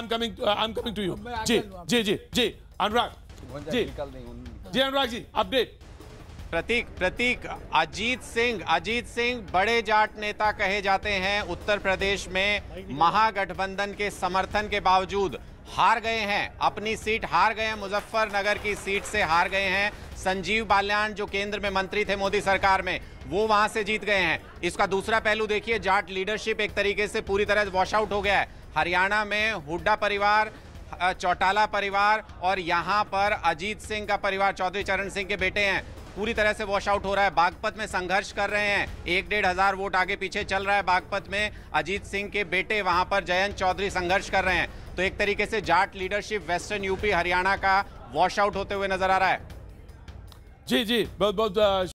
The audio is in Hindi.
I am coming I am coming to you जी जी जी जी अनुराग जी जी अनुराग जी अपडेट प्रतीक प्रतीक अजीत सिंह अजीत सिंह बड़े जाट नेता कहे जाते हैं उत्तर प्रदेश में महागठबंधन के समर्थन के बावजूद हार गए हैं अपनी सीट हार गए हैं मुजफ्फरनगर की सीट से हार गए हैं संजीव बाल्यान जो केंद्र में मंत्री थे मोदी सरकार में वो वहां से जीत गए हैं इसका दूसरा पहलू देखिए जाट लीडरशिप एक तरीके से पूरी तरह वॉश आउट हो गया है हरियाणा में हुड्डा परिवार चौटाला परिवार और यहाँ पर अजीत सिंह का परिवार चौधरी चरण सिंह के बेटे हैं पूरी तरह से वॉश आउट हो रहा है बागपत में संघर्ष कर रहे हैं एक डेढ़ हजार वोट आगे पीछे चल रहा है बागपत में अजीत सिंह के बेटे वहां पर जयंत चौधरी संघर्ष कर रहे हैं तो एक तरीके से Jat leadership western UP Haryana का वॉश आउट होते हुए नजर आ रहा है जी जी बहुत बहुत